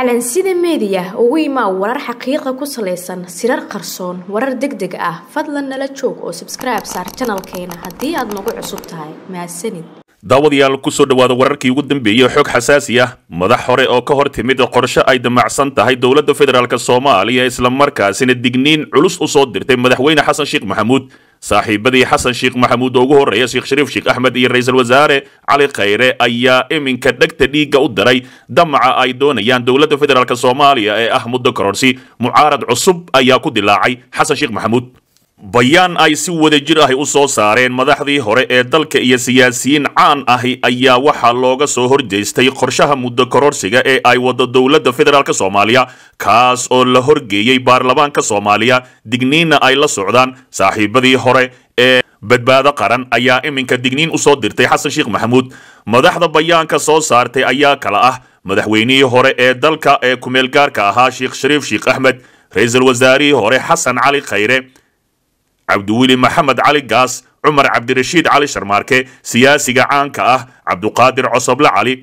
calansida meediya ugu imaa warar xaqiiqa ku salaysan sirar qarsoon warar deg deg ah fadlan nala joog oo sabskribe saar janalkeena haddii aad nagu cusub tahay mahadsanid daawadayaal kusoo dhowaada wararkii ugu dambeeyey xog xasaasi ah madax hore oo ka hor timid qorshe ay damacsan tahay dowladda federaalk soomaaliya isla markaasina digniin culus u soo dirtay madaxweyne xasan sheekh maxamuud saaxiibadii xasan sheekh maxamuud oo ugu horreeya sheekh shariif sheekh axmed iyo ra-iisul wasaare cali khayre ayaa iminka dhegta dhiigga u diray damaca ay doonayaan dowladda federaalk soomaaliya ee ah muddo kororsi mucaarad cusub ayaa ku dilaacay xasan sheekh maxamuud bayaan ay si wada jir ahi u soo saareen madaxdii hore ee dalka iyo siyaasiyiin caan ahi ayaa waxaa looga soo horjeystay qorshaha muddo kororsiga ee ay waddo dowladda federaalk soomaaliya kaas oo la horgeeyey baarlamaanka soomaaliya digniinna ay la socdaan saaxiibadii hore ee badbaado qaran ayaa iminka digniin usoo dirtay xasan sheekh maxamuud madaxda bayaanka soo saartay ayaa kale ah madaxweynihii hore ee dalka ee ku meelgaarka ahaa sheekh shariif sheekh axmed ra-iisul wasaarihii hore xasan cali khayre cabdiweli maxamed cali gaas cumar cabdirashiid cali sharmaarke siyaasiga caanka ah cabduqaadir cosoble cali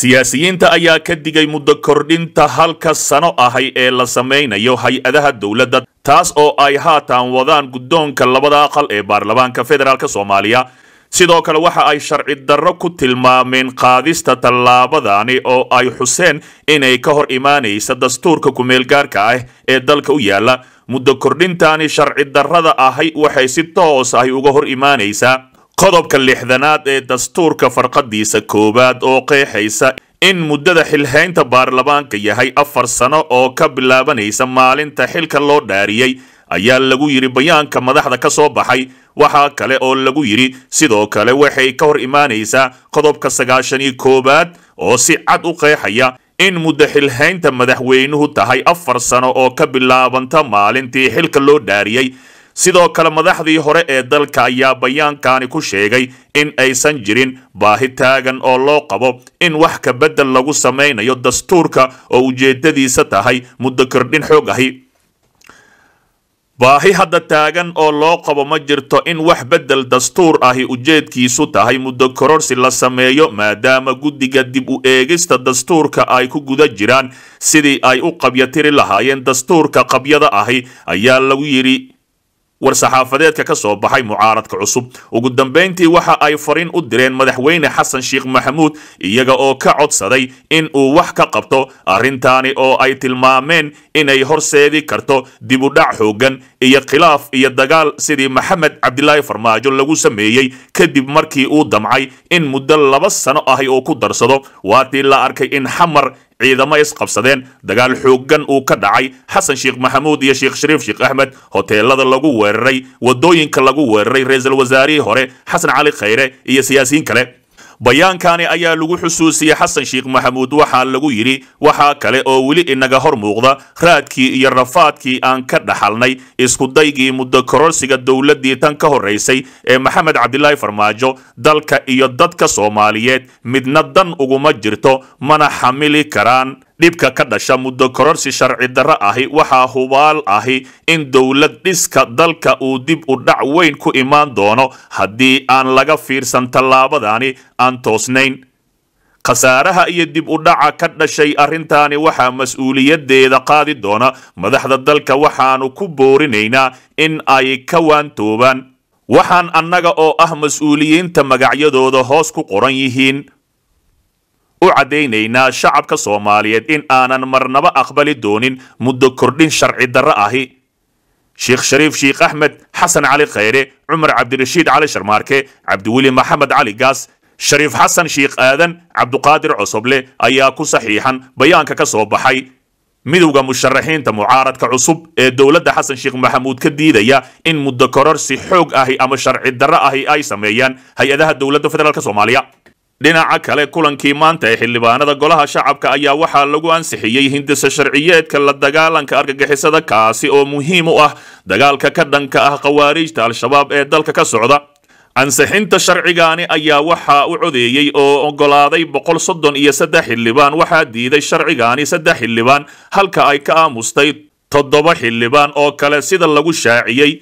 siyaasiyiinta ayaa ka digay muddo kordhinta halka sano ahay ee la samaynayo hay-adaha dowladda taas oo ay haatan wadaan guddoonka labada aqal ee baarlamaanka federaalk soomaaliya sidoo kale waxa ay sharci darro ku tilmaameen qaadista tallaabadani oo ay xuseen inay ka hor imaanaysa dastuurka kumeelgaarka ah ee dalka u yaala muddo kordhintaani sharci darrada ahi waxay si toos ahi uga hor imaanaysaa qodobka lixdanaad ee dastuurka farqadiisa koowaad oo qeexaysa in muddada xilhaynta baarlamaanka yahay afar sano oo ka bilaabanaysa maalinta xilka loo dhaariyey ayaa lagu yidhi bayaanka madaxda ka soo baxay waxaa kale oo lagu yidhi sidoo kale waxay ka hor imaanaysaa qodobka sagaashan iyo koowaad oo si cad u qeexaya in muddo xilhaynta madaxweynuhu tahay afar sano oo ka bilaabanta maalintii xilka loo dhaariyey sidoo kale madaxdii hore ee dalka ayaa bayaankaani ku sheegay in aysan jirin baahi taagan oo loo qabo in wax ka beddel lagu samaynayo dastuurka oo ujeedadiisa tahay muddo kordhin xoog ahi baahi hadda taagan oo loo qabo ma jirto in wax beddel dastuur ahi ujeedkiisu tahay muddo kororsi la sameeyo maadaama guddiga dib u eegista dastuurka ay ku guda jiraan sidii ay u qabyatiri lahaayeen dastuurka qabyada ahi ayaa lagu yidhi war-saxaafadeedka ka soo baxay mucaaradka cusub ugu dambayntii waxa ay farin u direen madaxweyne xasan sheekh maxamuud iyaga oo ka codsaday in uu wax ka qabto arrintaani oo ay tilmaameen inay horseedi karto dibudhac xooggan iyo khilaaf iyo dagaal sidii maxamed cabdilaahi farmaajo lagu sameeyey kadib markii uu damcay in muddo laba sano ahi uu ku darsado waatii la arkay in xamar ciidamo isqabsadeen dagaal xooggan uu ka dhacay xasan sheekh maxamuud iyo sheekh shariif sheekh axmed hoteellada lagu weeraray waddooyinka lagu weeraray ra-iisul wasaarihii hore xasan cali khayre iyo siyaasiyiin kale bayaankani ayaa lagu xusuusiyey xasan sheekh maxamuud waxaa lagu yidhi waxaa kale oo weli inaga hor muuqda raadkii iyo rafaadkii aan ka dhaxalnay iskudaygii muddo kororsiga dowladdii tan ka horraysay ee maxamed cabdilaahi farmaajo dalka iyo dadka soomaaliyeed midna dan uguma jirto mana xamili karaan dhibka ka dhasha muddo kororsi sharci darro ahi waxaa hubaal ahi in dowlad dhiska dalka uu dib u dhac weyn ku imaan doono haddii aan laga fiirsan tallaabadani aan toosnayn khasaaraha iyo dib u dhaca ka dhashay arrintaani waxaa mas-uuliyaddeeda qaadi doona madaxda dalka waxaanu ku boorinaynaa in ay ka waantoobaan waxaan annaga oo ah mas-uuliyiinta magacyadooda hoos ku qoran yihiin u caddaynaynaa shacabka soomaaliyeed in aanan marnaba aqbali doonin muddo kordhin sharci darro ahi sheekh shariif sheekh axmed xasan cali khayre cumar cabdirashiid cali sharmaarke cabdiweli maxamed cali gaas shariif xasan sheekh aadan cabduqaadir cosoble ayaa ku saxiixan bayaanka ka soo baxay midowda musharaxiinta mucaaradka cusub ee dowladda xasan sheekh maxamuud ka diidaya in muddo kororsi xoog ahi ama sharci darro ahi ay sameeyaan hay-adaha dowladda federaalk soomaaliya dhinaca kale kulankii maanta ee xildhibaanada golaha shacabka ayaa waxaa lagu ansixiyey hindise sharciyeedka la dagaalanka argagixisada kaasi oo muhiim u ah dagaalka ka dhanka ah khawaariijta al-shabaab ee dalka ka socda ansixinta sharcigaani ayaa waxaa u codeeyey oo ogolaaday boqol soddon iyo saddex xildhibaan waxaa diiday sharcigaani saddex xildhibaan halka ay ka aamustay toddoba xildhibaan oo kale sida lagu shaaciyey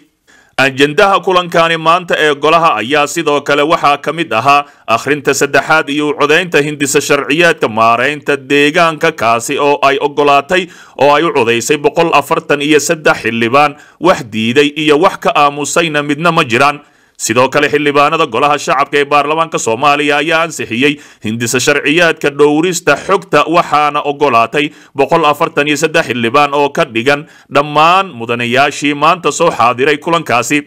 ajendaha kulankani maanta ee golaha ayaa sidoo kale waxaa ka mid ahaa akhrinta saddexaad iyo codaynta hindisa sharciyeedka maaraynta deegaanka kaasi oo ay ogolaatay oo ay u codaysay boqol afartan iyo saddex xildhibaan wax diiday iyo wax ka aamusayna midna ma jiraan sidoo kale xildhibaanada golaha shacabka ee baarlamaanka soomaaliya ayaa ansixiyey hindisa sharciyaadka dhowrista xogta waxaana ogolaatay boqol afartan iyo saddex xildhibaan oo ka dhigan dhammaan mudanayaashii maanta soo xaadiray kulankaasi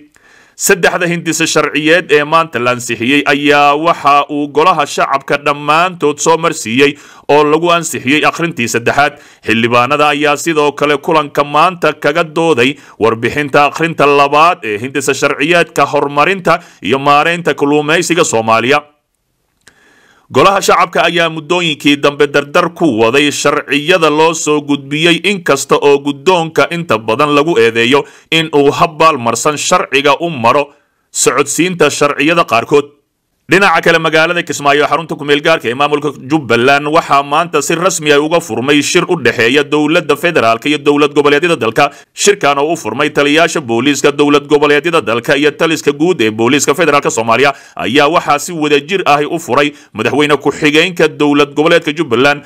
saddexda hindise sharciyeed ee maanta la ansixiyey ayaa waxa uu golaha shacabka dhammaantood soo marsiiyey oo lagu ansixiyey akhrintii saddexaad xildhibaanada ayaa sidoo kale kulanka maanta kaga dooday warbixinta akhrinta labaad ee hindise sharciyeedka horumarinta iyo maaraynta kaluumaysiga soomaaliya golaha shacabka ayaa muddooyinkii dambe dardar ku waday sharciyada loo soo gudbiyey in kasta oo guddoonka inta badan lagu eedeeyo in uu habbaal marsan sharciga u maro socodsiinta sharciyada qaarkood dhinaca kale magaalada kismaayo xarunta kumeelgaarka ee maamulka jubbaland waxaa maanta si rasmi ah uga furmay shir u dhexeeya dowladda federaalk iyo dowlad goboleedyada dalka shirkan oo u furmay taliyaasha booliiska dowlad goboleedyada dalka iyo taliska guud ee booliiska federaalk soomaaliya ayaa waxaa si wadajir ah u furay madaxweyne ku-xigeenka dowlad goboleedka jubbaland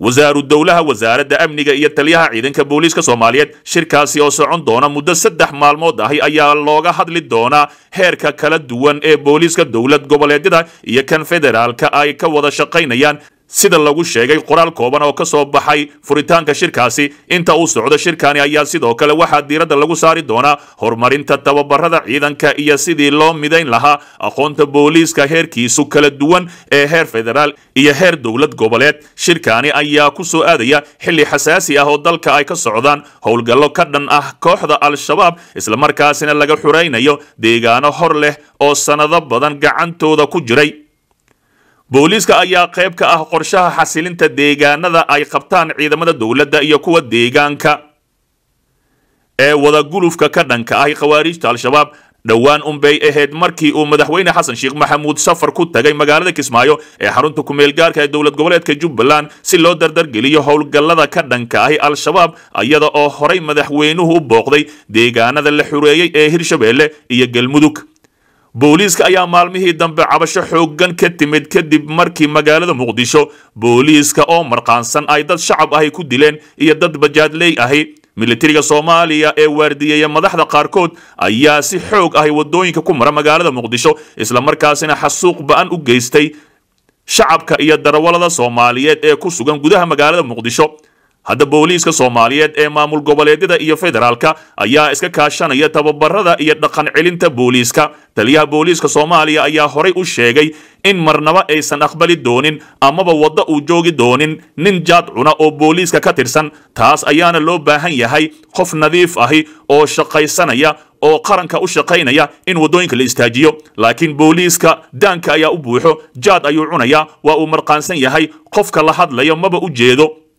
wasaaru dowlaha wasaaradda amniga iyo taliyaha ciidanka booliiska soomaaliyeed shirkaasi oo socon doona muddo saddex maalmood ahi ayaa looga hadli doonaa heerka kala duwan ee booliiska dowlad goboleedyada iyo kan federaalka ay ka wada shaqaynayaan sida lagu sheegay qoraal kooban oo ka soo baxay furitaanka shirkaasi inta uu socdo shirkani ayaa sidoo kale waxaa diiradda lagu saari doonaa horumarinta tababarada ciidanka iyo sidii loo midayn lahaa aqoonta booliiska heerkiisu kala duwan ee heer federaal iyo heer dowlad goboleed shirkani ayaa ku soo aadaya xilli xasaasi ah oo dalka ay ka socdaan howlgallo ka dhan ah kooxda al-shabaab islamarkaasina laga xuraynayo deegaano hor leh oo sannado badan gacantooda ku jiray booliiska ayaa qayb ka ah qorshaha xasilinta deegaanada ay qabtaan ciidamada dowladda iyo kuwa deegaanka ee wadagulufka ka dhanka ahi khawaariijta al-shabaab dhowaan unbay ahayd markii uu madaxweyne xasan sheekh maxamuud safar ku tagay magaalada kismaayo ee xarunta kumeel gaarka ee dowlad goboleedka jubbaland si loo dardargeliyo howlgallada ka dhanka ahi al-shabaab iyada oo horay madaxweynuhu u booqday deegaanada la xureeyey ee hirshabeelle iyo galmudug booliiska ayaa maalmihii dambe cabasho xooggan ka timid kadib markii magaalada muqdisho booliiska oo marqaansan ay dad shacab ahi ku dileen iyo dad bajaadley ahi militariga soomaaliya ee waardiyeeya madaxda qaarkood ayaa si xoog ahay waddooyinka ku mara magaalada muqdisho isla markaasina xasuuq ba-an u geystay shacabka iyo darawalada soomaaliyeed ee ku sugan gudaha magaalada muqdisho hadda booliiska soomaaliyeed ee maamul goboleedyada iyo federaalka ayaa iska kaashanaya tababarada iyo dhaqan celinta booliiska taliyaha booliiska soomaaliya ayaa horay u sheegay in marnaba aysan aqbali doonin amaba waddo uu joogi doonin nin jaad cuna oo booliiska ka tirsan taas ayaana loo baahan yahay qof nadiif ahi oo shaqaysanaya oo qaranka u shaqaynaya in waddooyinka la istaajiyo laakiin booliiska daanka ayaa u buuxo jaad ayuu cunaya waa uu marqaansan yahay qofka la hadlayo maba u jeedo